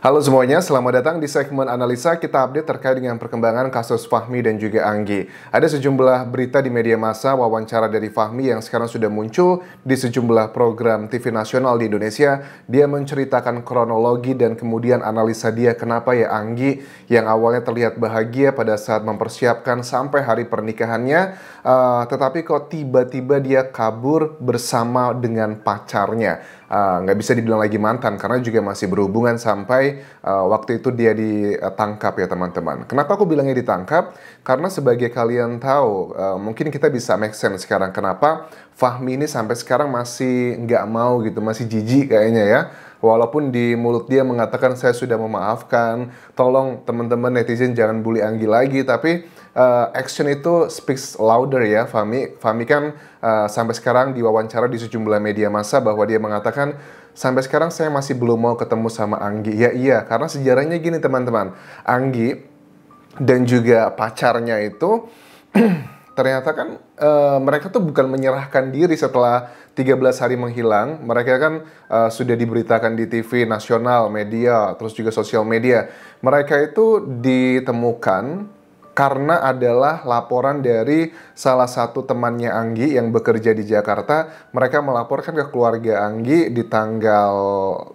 Halo semuanya, selamat datang di segmen analisa kita update terkait dengan perkembangan kasus Fahmi dan juga Anggi. Ada sejumlah berita di media massa wawancara dari Fahmi yang sekarang sudah muncul di sejumlah program TV nasional di Indonesia. Dia menceritakan kronologi dan kemudian analisa dia kenapa ya Anggi yang awalnya terlihat bahagia pada saat mempersiapkan sampai hari pernikahannya, uh, tetapi kok tiba-tiba dia kabur bersama dengan pacarnya. Eh, nggak uh, bisa dibilang lagi mantan karena juga masih berhubungan sampai uh, waktu itu dia ditangkap ya teman-teman. Kenapa aku bilangnya ditangkap? Karena sebagai kalian tahu, uh, mungkin kita bisa make sense sekarang kenapa Fahmi ini sampai sekarang masih nggak mau gitu, masih jijik kayaknya ya. Walaupun di mulut dia mengatakan saya sudah memaafkan, tolong teman-teman netizen jangan bully Anggi lagi, tapi uh, action itu speaks louder ya Fahmi. Fahmi kan uh, sampai sekarang diwawancara di sejumlah media massa bahwa dia mengatakan sampai sekarang saya masih belum mau ketemu sama Anggi. Ya iya, karena sejarahnya gini teman-teman. Anggi dan juga pacarnya itu ternyata kan e, mereka tuh bukan menyerahkan diri setelah 13 hari menghilang. Mereka kan e, sudah diberitakan di TV nasional, media, terus juga sosial media. Mereka itu ditemukan karena adalah laporan dari salah satu temannya Anggi yang bekerja di Jakarta. Mereka melaporkan ke keluarga Anggi di tanggal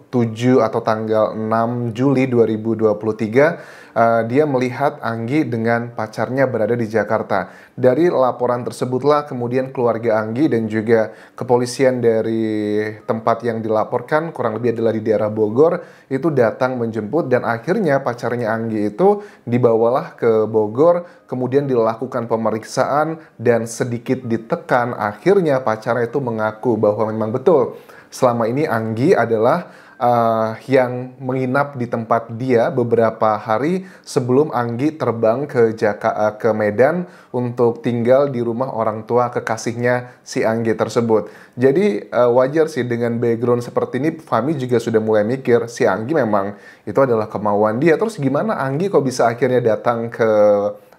7 atau tanggal 6 Juli 2023 uh, dia melihat Anggi dengan pacarnya berada di Jakarta. Dari laporan tersebutlah kemudian keluarga Anggi dan juga kepolisian dari tempat yang dilaporkan kurang lebih adalah di daerah Bogor itu datang menjemput dan akhirnya pacarnya Anggi itu dibawalah ke Bogor kemudian dilakukan pemeriksaan dan sedikit ditekan akhirnya pacarnya itu mengaku bahwa memang betul selama ini Anggi adalah uh, yang menginap di tempat dia beberapa hari sebelum Anggi terbang ke Jaka uh, ke Medan untuk tinggal di rumah orang tua kekasihnya si Anggi tersebut. Jadi uh, wajar sih dengan background seperti ini Fami juga sudah mulai mikir si Anggi memang itu adalah kemauan dia. Terus gimana Anggi kok bisa akhirnya datang ke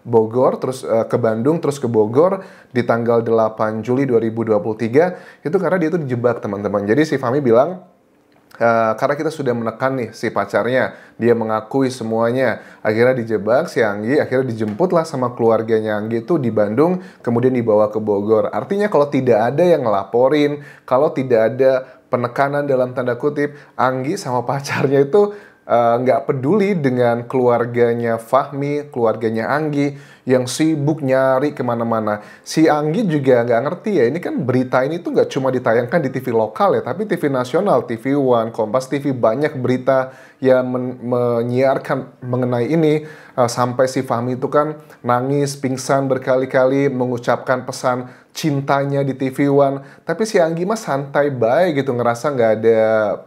Bogor, terus uh, ke Bandung, terus ke Bogor di tanggal 8 Juli 2023 itu karena dia itu dijebak teman-teman. Jadi si Fami bilang Uh, karena kita sudah menekan nih si pacarnya, dia mengakui semuanya. Akhirnya dijebak si Anggi, akhirnya dijemput lah sama keluarganya Anggi itu di Bandung, kemudian dibawa ke Bogor. Artinya kalau tidak ada yang ngelaporin, kalau tidak ada penekanan dalam tanda kutip, Anggi sama pacarnya itu Eh, nggak uh, peduli dengan keluarganya Fahmi, keluarganya Anggi yang sibuk nyari kemana-mana. Si Anggi juga nggak ngerti ya, ini kan berita ini tuh nggak cuma ditayangkan di TV lokal ya, tapi TV nasional, TV One, Kompas TV, banyak berita yang men menyiarkan mengenai ini. Uh, sampai si Fahmi itu kan nangis, pingsan berkali-kali, mengucapkan pesan cintanya di TV One. Tapi si Anggi mah santai baik gitu, ngerasa nggak ada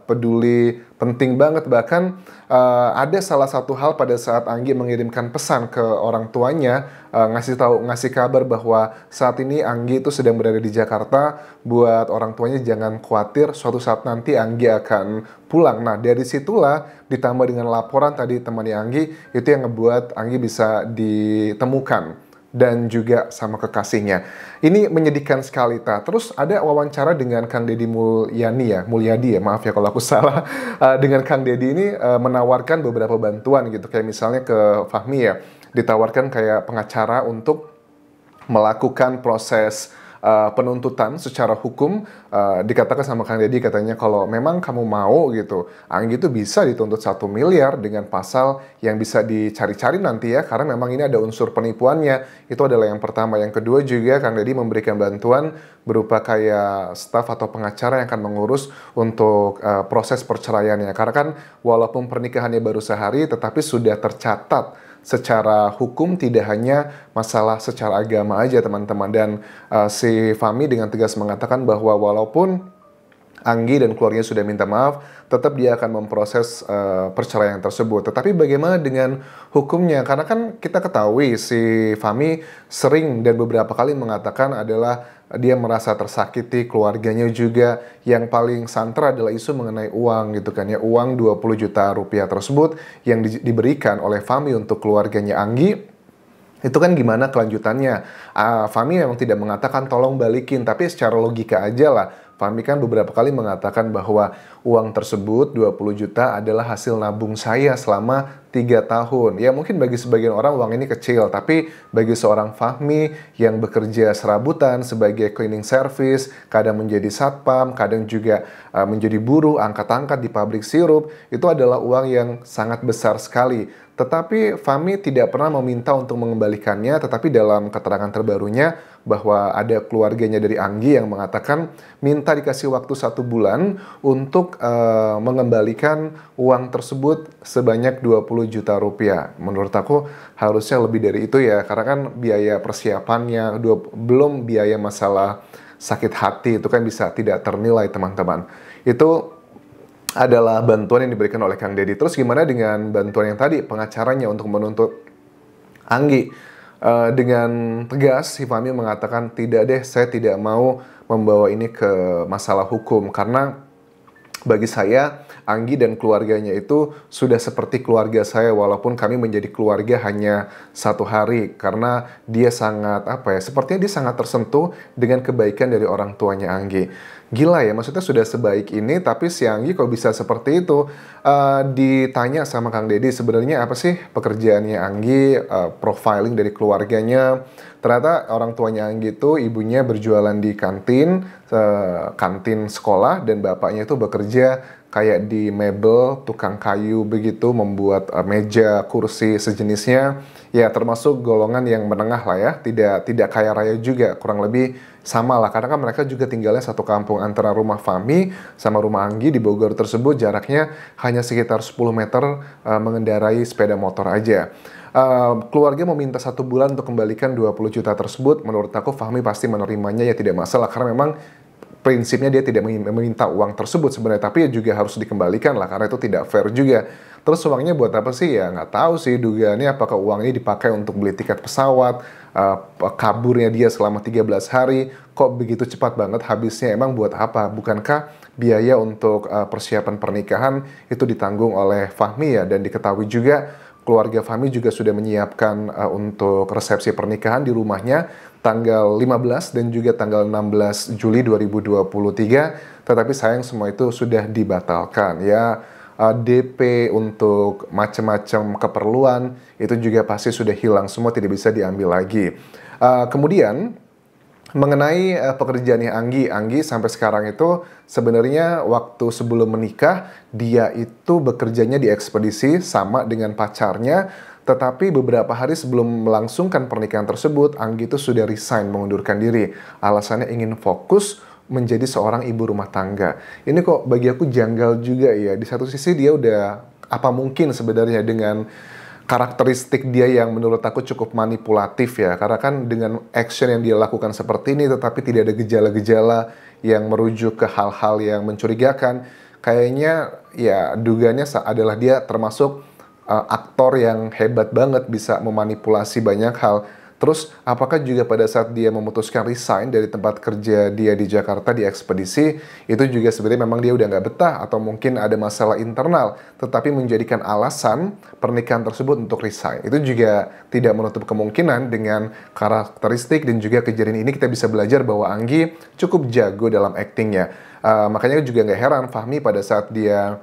peduli penting banget. Bahkan uh, ada salah satu hal pada saat Anggi mengirimkan pesan ke orang tuanya, uh, ngasih tahu, ngasih kabar bahwa saat ini Anggi itu sedang berada di Jakarta. Buat orang tuanya jangan khawatir, suatu saat nanti Anggi akan pulang. Nah dari situlah ditambah dengan laporan tadi temannya Anggi, itu yang ngebuat Anggi bisa ditemukan dan juga sama kekasihnya. Ini menyedihkan sekali, Ta. Terus ada wawancara dengan Kang Deddy Mulyani ya, Mulyadi ya, maaf ya kalau aku salah. Uh, dengan Kang Deddy ini uh, menawarkan beberapa bantuan gitu, kayak misalnya ke Fahmi ya, ditawarkan kayak pengacara untuk melakukan proses Eh, penuntutan secara hukum uh, dikatakan sama Kang Deddy katanya kalau memang kamu mau gitu Anggi itu bisa dituntut satu miliar dengan pasal yang bisa dicari-cari nanti ya karena memang ini ada unsur penipuannya itu adalah yang pertama yang kedua juga Kang Deddy memberikan bantuan berupa kayak staf atau pengacara yang akan mengurus untuk uh, proses perceraiannya karena kan walaupun pernikahannya baru sehari tetapi sudah tercatat secara hukum tidak hanya masalah secara agama aja teman-teman dan uh, si Fami dengan tegas mengatakan bahwa walaupun Anggi dan keluarganya sudah minta maaf, tetap dia akan memproses uh, perceraian tersebut. Tetapi bagaimana dengan hukumnya? Karena kan kita ketahui si Fami sering dan beberapa kali mengatakan adalah dia merasa tersakiti, keluarganya juga yang paling santer adalah isu mengenai uang gitu kan ya. Uang 20 juta rupiah tersebut yang di diberikan oleh Fami untuk keluarganya Anggi itu kan gimana kelanjutannya? Uh, ah, Fami memang tidak mengatakan tolong balikin, tapi secara logika aja lah Fahmi kan beberapa kali mengatakan bahwa uang tersebut 20 juta adalah hasil nabung saya selama 3 tahun. Ya mungkin bagi sebagian orang uang ini kecil, tapi bagi seorang Fahmi yang bekerja serabutan sebagai cleaning service, kadang menjadi satpam, kadang juga eh, menjadi buruh, angkat-angkat di pabrik sirup, itu adalah uang yang sangat besar sekali. Tetapi Fahmi tidak pernah meminta untuk mengembalikannya, tetapi dalam keterangan terbarunya bahwa ada keluarganya dari Anggi yang mengatakan minta dikasih waktu satu bulan untuk uh, mengembalikan uang tersebut sebanyak 20 juta rupiah. Menurut aku harusnya lebih dari itu ya, karena kan biaya persiapannya, dua, belum biaya masalah sakit hati itu kan bisa tidak ternilai teman-teman. Itu adalah bantuan yang diberikan oleh Kang Deddy. Terus gimana dengan bantuan yang tadi pengacaranya untuk menuntut Anggi? Eh, dengan tegas Hifami mengatakan tidak deh saya tidak mau membawa ini ke masalah hukum karena bagi saya Anggi dan keluarganya itu sudah seperti keluarga saya walaupun kami menjadi keluarga hanya satu hari karena dia sangat apa ya sepertinya dia sangat tersentuh dengan kebaikan dari orang tuanya Anggi gila ya maksudnya sudah sebaik ini tapi si Anggi kok bisa seperti itu uh, ditanya sama Kang Deddy sebenarnya apa sih pekerjaannya Anggi uh, profiling dari keluarganya ternyata orang tuanya Anggi itu ibunya berjualan di kantin uh, kantin sekolah dan bapaknya itu bekerja kayak di mebel tukang kayu begitu membuat uh, meja kursi sejenisnya ya termasuk golongan yang menengah lah ya tidak tidak kaya raya juga kurang lebih sama lah karena kan mereka juga tinggalnya satu kampung antara rumah Fami sama rumah Anggi di Bogor tersebut jaraknya hanya sekitar 10 meter uh, mengendarai sepeda motor aja. Uh, keluarga meminta satu bulan untuk kembalikan 20 juta tersebut, menurut aku Fahmi pasti menerimanya ya tidak masalah karena memang prinsipnya dia tidak meminta uang tersebut sebenarnya, tapi ya juga harus dikembalikan lah karena itu tidak fair juga. Terus uangnya buat apa sih? Ya nggak tahu sih. Dugaannya apakah uang ini dipakai untuk beli tiket pesawat, uh, kaburnya dia selama 13 hari, kok begitu cepat banget habisnya? Emang buat apa? Bukankah biaya untuk uh, persiapan pernikahan itu ditanggung oleh Fahmi ya? Dan diketahui juga keluarga Fahmi juga sudah menyiapkan uh, untuk resepsi pernikahan di rumahnya tanggal 15 dan juga tanggal 16 Juli 2023, tetapi sayang semua itu sudah dibatalkan ya. Uh, eh, DP untuk macam-macam keperluan itu juga pasti sudah hilang semua tidak bisa diambil lagi. Uh, kemudian mengenai uh, eh, pekerjaannya Anggi, Anggi sampai sekarang itu sebenarnya waktu sebelum menikah dia itu bekerjanya di ekspedisi sama dengan pacarnya, tetapi beberapa hari sebelum melangsungkan pernikahan tersebut Anggi itu sudah resign mengundurkan diri. Alasannya ingin fokus menjadi seorang ibu rumah tangga. Ini kok bagi aku janggal juga ya. Di satu sisi dia udah apa mungkin sebenarnya dengan karakteristik dia yang menurut aku cukup manipulatif ya karena kan dengan action yang dia lakukan seperti ini tetapi tidak ada gejala-gejala yang merujuk ke hal-hal yang mencurigakan kayaknya ya dugaannya adalah dia termasuk uh, aktor yang hebat banget bisa memanipulasi banyak hal Terus apakah juga pada saat dia memutuskan resign dari tempat kerja dia di Jakarta di ekspedisi itu juga sebenarnya memang dia udah nggak betah atau mungkin ada masalah internal tetapi menjadikan alasan pernikahan tersebut untuk resign itu juga tidak menutup kemungkinan dengan karakteristik dan juga kejadian ini kita bisa belajar bahwa Anggi cukup jago dalam aktingnya. uh, makanya juga nggak heran Fahmi pada saat dia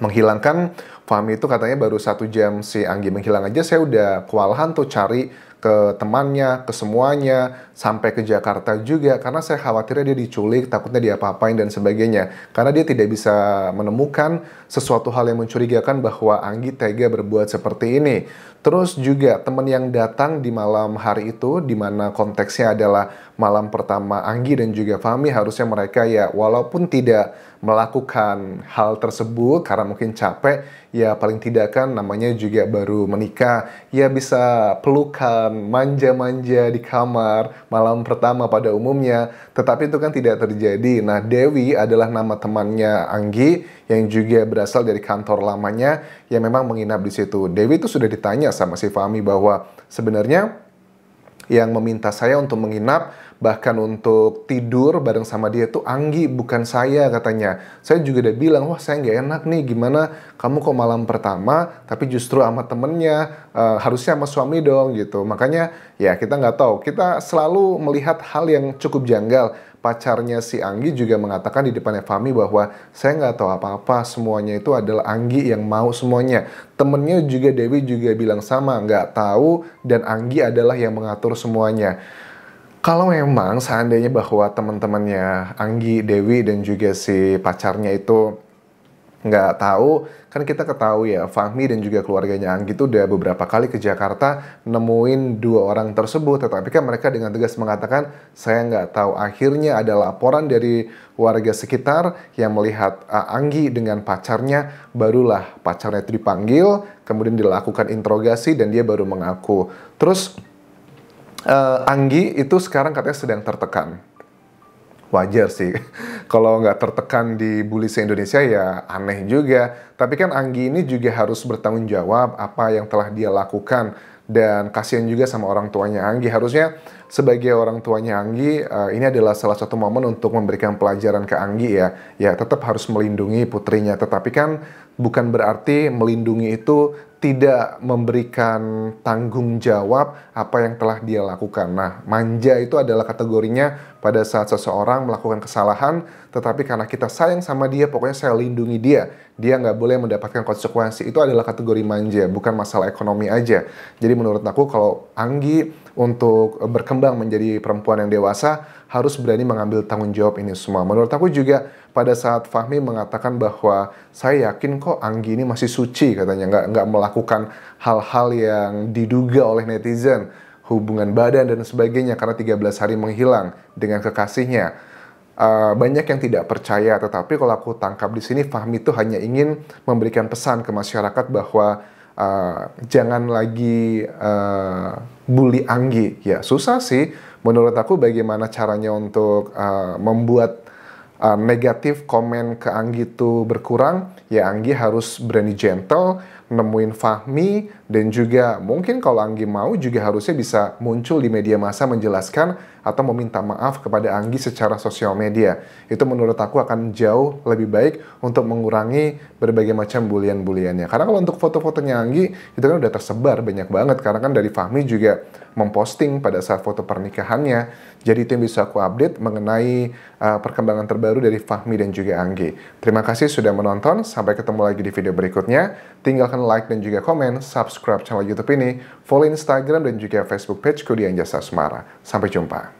menghilangkan Fahmi itu katanya baru satu jam si Anggi menghilang aja saya udah kewalahan tuh cari ke temannya, ke semuanya, sampai ke Jakarta juga karena saya khawatirnya dia diculik, takutnya dia apa apain dan sebagainya. Karena dia tidak bisa menemukan sesuatu hal yang mencurigakan bahwa Anggi tega berbuat seperti ini. Terus juga teman yang datang di malam hari itu, di mana konteksnya adalah malam pertama Anggi dan juga Fami harusnya mereka ya walaupun tidak melakukan hal tersebut karena mungkin capek, ya paling tidak kan namanya juga baru menikah, ya bisa pelukan, manja-manja di kamar malam pertama pada umumnya, tetapi itu kan tidak terjadi. Nah, Dewi adalah nama temannya Anggi yang juga berasal dari kantor lamanya yang memang menginap di situ. Dewi itu sudah ditanya sama si Fami bahwa sebenarnya yang meminta saya untuk menginap bahkan untuk tidur bareng sama dia tuh Anggi bukan saya katanya saya juga udah bilang wah saya nggak enak nih gimana kamu kok malam pertama tapi justru sama temennya uh, harusnya sama suami dong gitu makanya ya kita nggak tahu kita selalu melihat hal yang cukup janggal pacarnya si Anggi juga mengatakan di depannya Fami bahwa saya nggak tahu apa-apa semuanya itu adalah Anggi yang mau semuanya temennya juga Dewi juga bilang sama nggak tahu dan Anggi adalah yang mengatur semuanya kalau memang seandainya bahwa teman-temannya Anggi, Dewi, dan juga si pacarnya itu nggak tahu, kan kita ketahui ya, Fahmi dan juga keluarganya Anggi itu udah beberapa kali ke Jakarta nemuin dua orang tersebut, tetapi kan mereka dengan tegas mengatakan, saya nggak tahu. Akhirnya ada laporan dari warga sekitar yang melihat eh, Anggi dengan pacarnya, barulah pacarnya itu dipanggil, kemudian dilakukan interogasi dan dia baru mengaku. Terus uh, Anggi itu sekarang katanya sedang tertekan. Wajar sih, kalau nggak tertekan di bully se-Indonesia ya aneh juga. Tapi kan Anggi ini juga harus bertanggung jawab apa yang telah dia lakukan. Dan kasihan juga sama orang tuanya Anggi. Harusnya sebagai orang tuanya Anggi, eh, ini adalah salah satu momen untuk memberikan pelajaran ke Anggi ya. Ya tetap harus melindungi putrinya. Tetapi kan bukan berarti melindungi itu tidak memberikan tanggung jawab apa yang telah dia lakukan. Nah, manja itu adalah kategorinya pada saat seseorang melakukan kesalahan, tetapi karena kita sayang sama dia, pokoknya saya lindungi dia. Dia nggak boleh mendapatkan konsekuensi. Itu adalah kategori manja, bukan masalah ekonomi aja. Jadi menurut aku kalau Anggi untuk berkembang menjadi perempuan yang dewasa, harus berani mengambil tanggung jawab ini semua. Menurut aku juga pada saat Fahmi mengatakan bahwa saya yakin kok Anggi ini masih suci katanya, nggak nggak melakukan hal-hal yang diduga oleh netizen, hubungan badan dan sebagainya karena 13 hari menghilang dengan kekasihnya. Uh, banyak yang tidak percaya, tetapi kalau aku tangkap di sini Fahmi itu hanya ingin memberikan pesan ke masyarakat bahwa uh, jangan lagi uh, bully Anggi. Ya susah sih menurut aku bagaimana caranya untuk uh, membuat uh, negatif komen ke Anggi itu berkurang, ya Anggi harus berani gentle, nemuin Fahmi dan juga mungkin kalau Anggi mau juga harusnya bisa muncul di media massa menjelaskan atau meminta maaf kepada Anggi secara sosial media. Itu menurut aku akan jauh lebih baik untuk mengurangi berbagai macam bulian-buliannya. Karena kalau untuk foto-fotonya Anggi itu kan udah tersebar banyak banget karena kan dari Fahmi juga memposting pada saat foto pernikahannya. Jadi itu yang bisa aku update mengenai uh, perkembangan terbaru dari Fahmi dan juga Anggi. Terima kasih sudah menonton, sampai ketemu lagi di video berikutnya. Tinggalkan silahkan like dan juga komen, subscribe channel YouTube ini, follow Instagram dan juga Facebook page di Jasa Semara. Sampai jumpa.